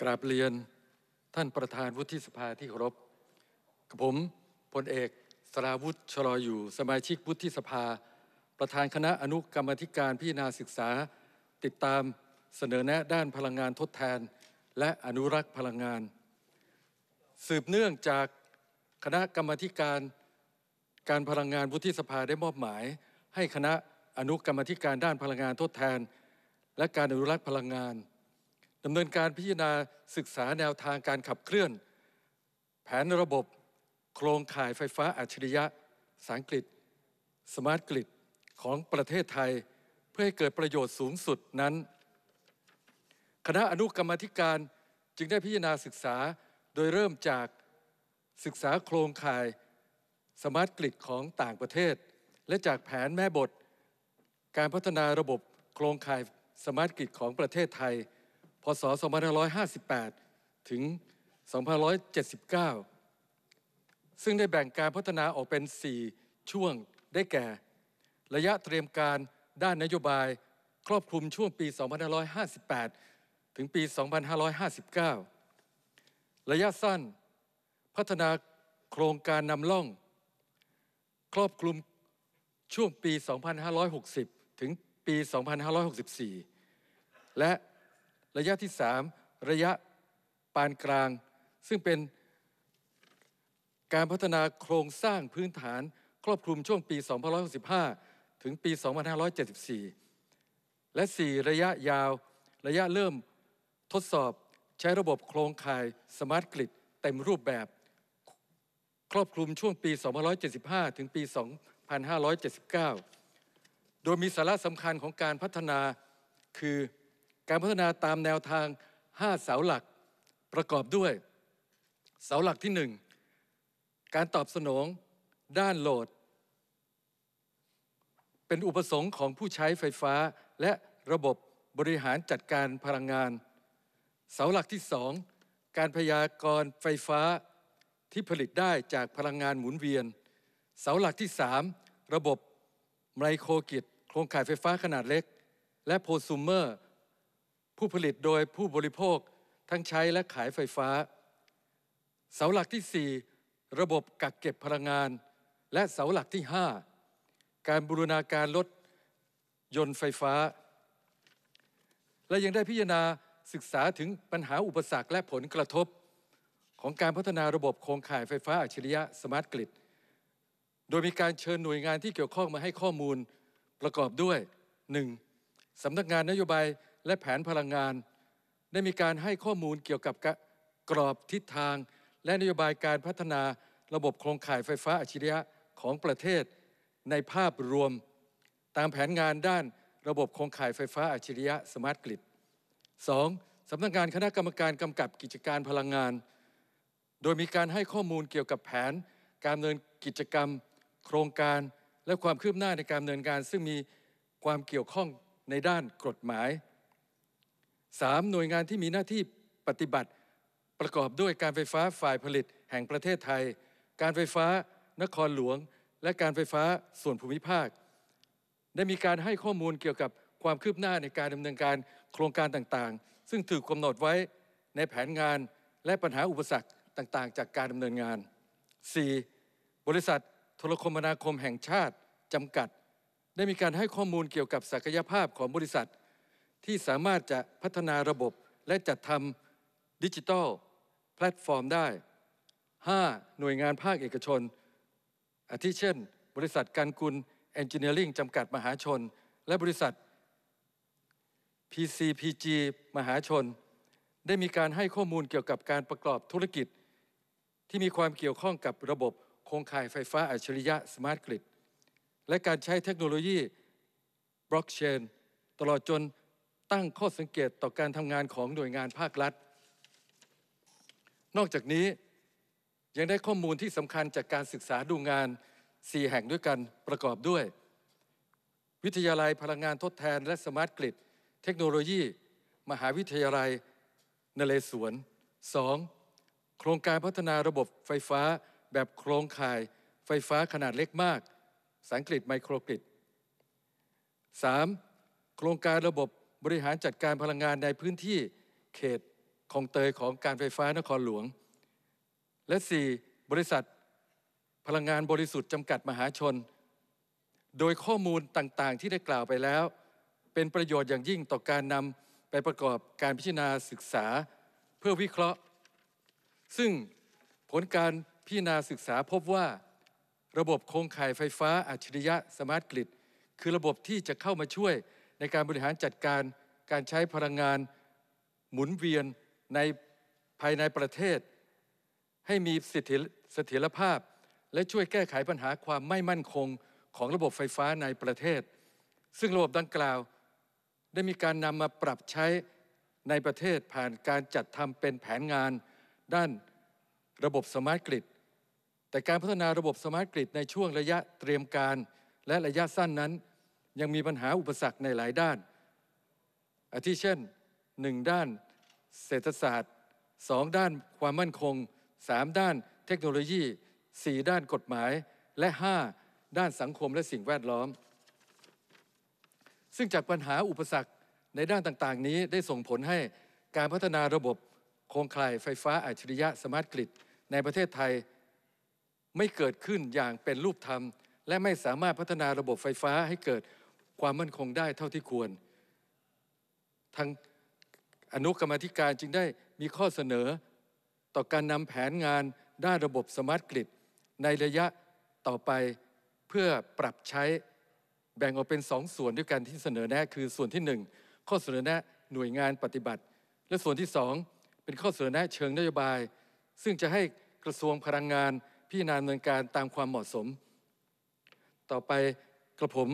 กราบเรียนท่านประธานวุฒิสภาที่เคารพกับผมพลเอกสราวุฒิชลออยู่สมาชิกวุฒิสภา ประธานคณะอนุกรรมธิการพิจารณาศึกษา ติดตามเสนอแนะด้านพลังงานทดแทน และอนุรักษ์พลังงาน สืบเนื่องจากคณะกรรมธิการการพลังงานวุฒิสภาได้มอบหมาย ให้คณะอนุกรรมธิการด้านพลังงานทดแทน และการอนุรักษ์พลังงานดำเนินการพิจารณาศึกษาแนวทางการขับเคลื่อน แผนระบบโครงข่ายไฟฟ้าอัจฉริยะสังกฤษ สมาร์ทกริดของประเทศไทย เพื่อให้เกิดประโยชน์สูงสุดนั้น คณะอนุกรรมธิการจึงได้พิจารณาศึกษาโดยเริ่มจากศึกษาโครงข่ายสมาร์ทกริดของต่างประเทศ และจากแผนแม่บท การพัฒนาระบบโครงข่ายสมาร์ทกริดของประเทศไทยพศ 2558 ถึง 2579 ซึ่งได้แบ่งการพัฒนาออกเป็น 4 ช่วงได้แก่ ระยะเตรียมการด้านนโยบายครอบคลุมช่วงปี 2558 ถึงปี 2559 ระยะสั้น พัฒนาโครงการนำล่อง ครอบคลุมช่วงปี 2560 ถึงปี 2564 และระยะที่ 3 ระยะปานกลาง ซึ่งเป็นการพัฒนาโครงสร้างพื้นฐานครอบคลุมช่วงปี2565 ถึงปี 2574 และ 4 ระยะยาว ระยะเริ่มทดสอบใช้ระบบโครงข่ายสมาร์ทกริดเต็มรูปแบบ ครอบคลุมช่วงปี2575 ถึงปี 2579 โดยมีสาระสำคัญของการพัฒนาคือการพัฒนาตามแนวทาง 5 เสาหลัก ประกอบด้วย เสาหลักที่ 1 การตอบสนอง ด้านโหลด เป็นอุปสงค์ของผู้ใช้ไฟฟ้า และระบบบริหารจัดการพลังงาน เสาหลักที่ 2 การพยากรณ์ไฟฟ้าที่ผลิตได้จากพลังงานหมุนเวียน เสาหลักที่ 3 ระบบไมโครกิจโครงข่ายไฟฟ้าขนาดเล็ก และโพซูเมอร์ผู้ผลิตโดยผู้บริโภคทั้งใช้และขายไฟฟ้า เสาหลักที่ 4 ระบบกักเก็บพลังงาน และเสาหลักที่ 5 การบูรณาการรถยนต์ไฟฟ้า และยังได้พิจารณาศึกษาถึงปัญหาอุปสรรคและผลกระทบของการพัฒนาระบบโครงข่ายไฟฟ้าอัจฉริยะสมาร์ทกริดโดยมีการเชิญหน่วยงานที่เกี่ยวข้องมาให้ข้อมูลประกอบด้วย 1. สำนักงานนโยบายและแผนพลังงาน ได้มีการให้ข้อมูลเกี่ยวกับกรอบทิศทาง และนโยบายการพัฒนาระบบโครงข่ายไฟฟ้าอัจฉริยะของประเทศ ในภาพรวม ตามแผนงานด้านระบบโครงข่ายไฟฟ้าอัจฉริยะสมาร์ทกริด 2. สำนักงานคณะกรรมการกำกับกิจการพลังงาน โดยมีการให้ข้อมูลเกี่ยวกับแผนการดำเนินกิจกรรม โครงการ และความคืบหน้าในการดำเนินการซึ่งมีความเกี่ยวข้องในด้านกฎหมาย 3. หน่วยงานที่มีหน้าที่ปฏิบัติ ประกอบด้วยการไฟฟ้าฝ่ายผลิตแห่งประเทศไทย การไฟฟ้านครหลวง และการไฟฟ้าส่วนภูมิภาค ได้มีการให้ข้อมูลเกี่ยวกับความคืบหน้าในการดำเนินการโครงการต่างๆ ซึ่งถูกกาหนดไว้ในแผนงานและปัญหาอุปสรรคต่างๆ จากการดำเนินงาน 4. บริษัทโทรคมนาคมแห่งชาติจำกัด ได้มีการให้ข้อมูลเกี่ยวกับศักยภาพของบริษัทที่สามารถจะพัฒนาระบบและจัดทำดิจิทัลแพลตฟอร์มได้ 5. หน่วยงานภาคเอกชน อาทิเช่น บริษัทการกุลเอนจิเนียริงจำกัดมหาชน และบริษัท PCPG มหาชน ได้มีการให้ข้อมูลเกี่ยวกับการประกอบธุรกิจ ที่มีความเกี่ยวข้องกับระบบโครงข่ายไฟฟ้าอัจฉริยะสมาร์ทกริด และการใช้เทคโนโลยีบล็อกเชน ตลอดจนตั้งข้อสังเกตต่อการทำงานของหน่วยงานภาครัฐ นอกจากนี้ยังได้ข้อมูลที่สำคัญจากการศึกษาดูงาน 4 แห่งด้วยกันประกอบด้วย วิทยาลัยพลังงานทดแทนและสมาร์ทกริดเทคโนโลยี มหาวิทยาลัยนเรศวร 2. โครงการพัฒนาระบบไฟฟ้าแบบโครงข่ายไฟฟ้าขนาดเล็กมาก สังกฤษไมโครกริด 3. โครงการระบบบริหารจัดการพลังงานในพื้นที่เขตคองเตยของการไฟฟ้านครหลวง และ 4. บริษัทพลังงานบริสุทธิ์จำกัดมหาชน โดยข้อมูลต่างๆ ที่ได้กล่าวไปแล้ว เป็นประโยชน์อย่างยิ่งต่อการนำไปประกอบการพิจารณาศึกษาเพื่อวิเคราะห์ ซึ่งผลการพิจารณาศึกษาพบว่า ระบบโครงข่ายไฟฟ้าอัจฉริยะสมาร์ทกริดคือระบบที่จะเข้ามาช่วยในการบริหารจัดการการใช้พลังงานหมุนเวียนในภายในประเทศ ให้มีสิทธเสถียรภาพ และช่วยแก้ไขปัญหาความไม่มั่นคงของระบบไฟฟ้าในประเทศ ซึ่งระบบดังกล่าว ได้มีการนำมาปรับใช้ในประเทศผ่านการจัดทำเป็นแผนงาน ด้านระบบสมาร์ทกริดแต่การพัฒนาระบบสมาร์ทกริดในช่วงระยะเตรียมการและระยะสั้นนั้นยังมีปัญหาอุปสรรคในหลายด้านอาทิเช่นหนึ่งด้านเศรษฐศาสตร์สองด้านความมั่นคงสามด้านเทคโนโลยีสี่ด้านกฎหมายและห้าด้านสังคมและสิ่งแวดล้อม ซึ่งจากปัญหาอุปสรรคในด้านต่างๆ นี้ได้ส่งผลให้การพัฒนาระบบโครงข่ายไฟฟ้าอัจฉริยะสมาร์ทกริดในประเทศไทย ไม่เกิดขึ้นอย่างเป็นรูปธรรม และไม่สามารถพัฒนาระบบไฟฟ้าให้เกิดความมั่นคงได้เท่าที่ควร ทางอนุกรรมธิการจึงได้มีข้อเสนอ ต่อการนำแผนงานด้านระบบสมาร์ทกริดในระยะต่อไปเพื่อปรับใช้แบ่งออกเป็นสองส่วนด้วยกันที่เสนอแนะคือส่วนที่ 1 ข้อเสนอแนะหน่วยงานปฏิบัติ และส่วนที่ 2 เป็นข้อเสนอแนะเชิงนโยบาย ซึ่งจะให้กระทรวงพลังงานพิจารณาดำเนินการตามความเหมาะสม ต่อไปกระผม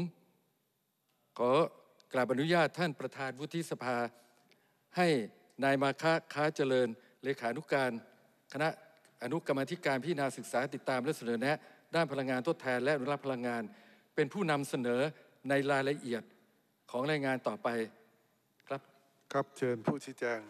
ขอกราบอนุญาตท่านประธานวุฒิสภา ให้นายมาคะค้าเจริญเลขานุการ คณะอนุกรรมธิการพิจารณาศึกษาติดตามและเสนอแนะ ด้านพลังงานทดแทนและอนุรักษ์พลังงาน เป็นผู้นำเสนอในรายละเอียดของรายงานต่อไป ครับ ครับเชิญผู้ชี้แจง